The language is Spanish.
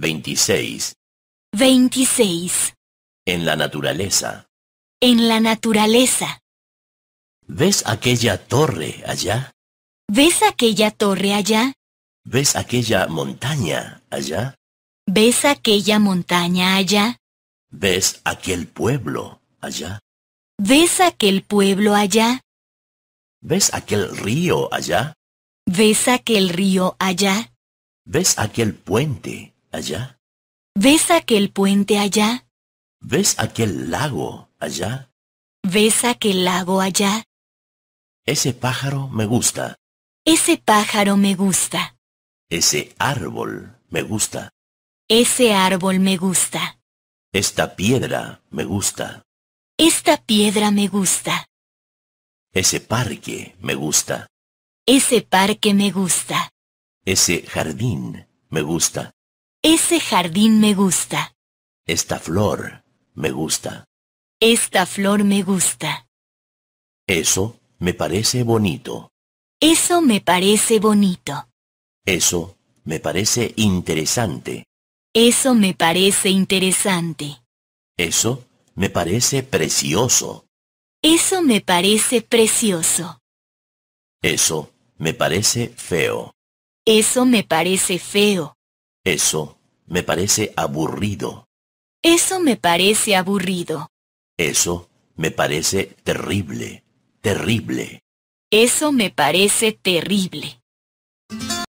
26. 26. En la naturaleza. En la naturaleza. ¿Ves aquella torre allá? ¿Ves aquella torre allá? ¿Ves aquella montaña allá? ¿Ves aquella montaña allá? ¿Ves aquel pueblo allá? ¿Ves aquel pueblo allá? ¿Ves aquel río allá? ¿Ves aquel río allá? ¿Ves aquel puente allá? ¿Ves aquel puente allá? ¿Ves aquel lago allá? ¿Ves aquel lago allá? Ese pájaro me gusta. Ese pájaro me gusta. Ese árbol me gusta. Ese árbol me gusta. Esta piedra me gusta. Esta piedra me gusta. Ese parque me gusta. Ese parque me gusta. Ese jardín me gusta. Ese jardín me gusta. Esta flor me gusta. Esta flor me gusta. Eso me parece bonito. Eso me parece bonito. Eso me parece interesante. Eso me parece interesante. Eso me parece precioso. Eso me parece precioso. Eso me parece feo. Eso me parece feo. Eso me parece aburrido. Eso me parece aburrido. Eso me parece terrible, terrible. Eso me parece terrible.